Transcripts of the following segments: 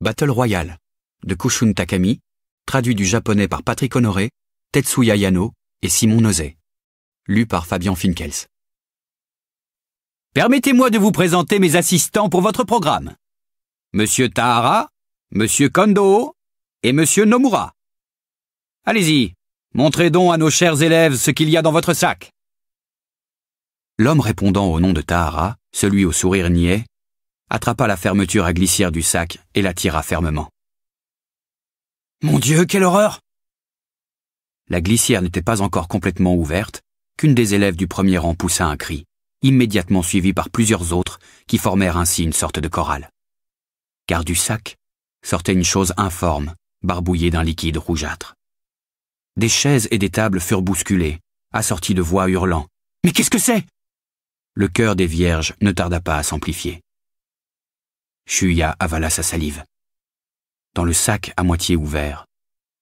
Battle Royale, de Kushun Takami, traduit du japonais par Patrick Honoré, Tetsuya Yano et Simon Nozé. Lu par Fabien Finkels. Permettez-moi de vous présenter mes assistants pour votre programme. Monsieur Tahara, Monsieur Kondo et Monsieur Nomura. Allez-y, montrez donc à nos chers élèves ce qu'il y a dans votre sac. L'homme répondant au nom de Tahara, celui au sourire niais, attrapa la fermeture à glissière du sac et la tira fermement. Mon Dieu, quelle horreur La glissière n'était pas encore complètement ouverte qu'une des élèves du premier rang poussa un cri, immédiatement suivi par plusieurs autres qui formèrent ainsi une sorte de chorale. Car du sac sortait une chose informe, barbouillée d'un liquide rougeâtre. Des chaises et des tables furent bousculées, assorties de voix hurlant. Mais qu'est-ce que c'est le cœur des vierges ne tarda pas à s'amplifier. Chuya avala sa salive. Dans le sac à moitié ouvert,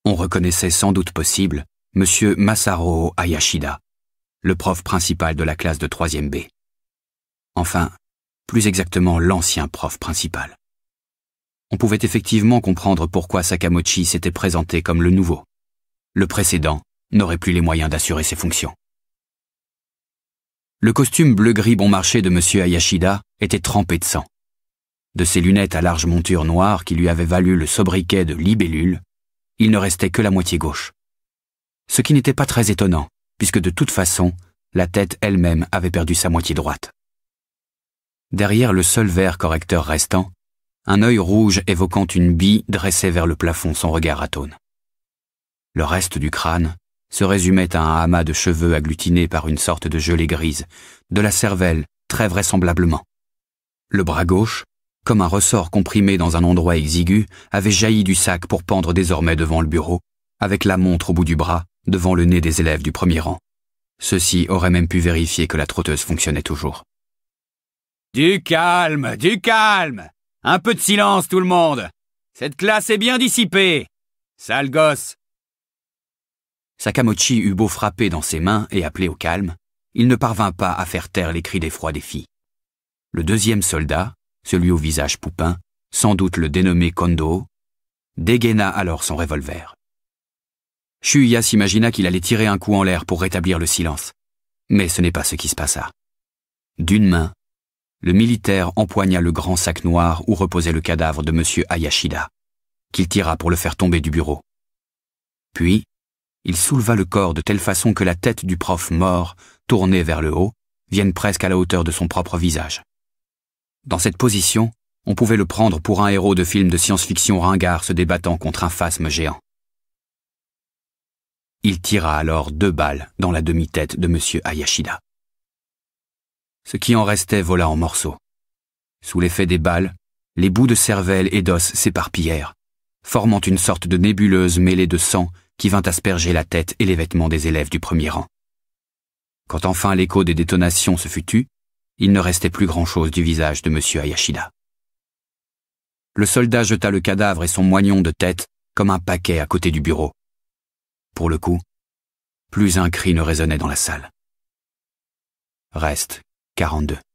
on reconnaissait sans doute possible M. Masaro Hayashida, le prof principal de la classe de 3e B. Enfin, plus exactement l'ancien prof principal. On pouvait effectivement comprendre pourquoi Sakamochi s'était présenté comme le nouveau. Le précédent n'aurait plus les moyens d'assurer ses fonctions. Le costume bleu-gris bon marché de M. Hayashida était trempé de sang de ses lunettes à large monture noire qui lui avaient valu le sobriquet de libellule, il ne restait que la moitié gauche. Ce qui n'était pas très étonnant, puisque de toute façon, la tête elle-même avait perdu sa moitié droite. Derrière le seul verre correcteur restant, un œil rouge évoquant une bille dressait vers le plafond son regard atone. Le reste du crâne se résumait à un amas de cheveux agglutinés par une sorte de gelée grise, de la cervelle, très vraisemblablement. Le bras gauche, comme un ressort comprimé dans un endroit exigu, avait jailli du sac pour pendre désormais devant le bureau, avec la montre au bout du bras, devant le nez des élèves du premier rang. Ceux-ci auraient même pu vérifier que la trotteuse fonctionnait toujours. Du calme, du calme Un peu de silence, tout le monde Cette classe est bien dissipée Sale gosse Sakamochi eut beau frapper dans ses mains et appeler au calme, il ne parvint pas à faire taire les cris d'effroi des filles. Le deuxième soldat, celui au visage poupin, sans doute le dénommé Kondo, dégaina alors son revolver. Shuya s'imagina qu'il allait tirer un coup en l'air pour rétablir le silence. Mais ce n'est pas ce qui se passa. D'une main, le militaire empoigna le grand sac noir où reposait le cadavre de M. Hayashida, qu'il tira pour le faire tomber du bureau. Puis, il souleva le corps de telle façon que la tête du prof mort, tournée vers le haut, vienne presque à la hauteur de son propre visage. Dans cette position, on pouvait le prendre pour un héros de film de science-fiction ringard se débattant contre un phasme géant. Il tira alors deux balles dans la demi-tête de M. Hayashida. Ce qui en restait vola en morceaux. Sous l'effet des balles, les bouts de cervelle et d'os s'éparpillèrent, formant une sorte de nébuleuse mêlée de sang qui vint asperger la tête et les vêtements des élèves du premier rang. Quand enfin l'écho des détonations se fut tue il ne restait plus grand-chose du visage de M. Hayashida. Le soldat jeta le cadavre et son moignon de tête comme un paquet à côté du bureau. Pour le coup, plus un cri ne résonnait dans la salle. Reste 42.